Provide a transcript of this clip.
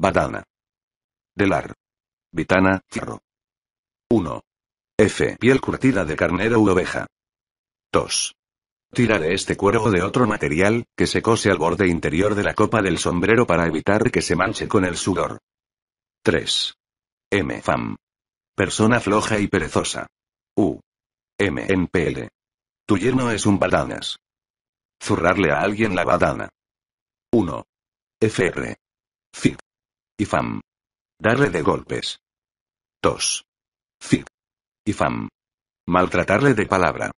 Badana. Delar. Vitana, Fierro. 1. F. Piel curtida de carnero u oveja. 2. tirar de este cuero de otro material, que se cose al borde interior de la copa del sombrero para evitar que se manche con el sudor. 3. M. Fam. Persona floja y perezosa. U. M. MPL. Tu yerno es un badanas. Zurrarle a alguien la badana. 1. FR. Fit. Y fam. Darle de golpes. Tos. Fig. Y fam. Maltratarle de palabra.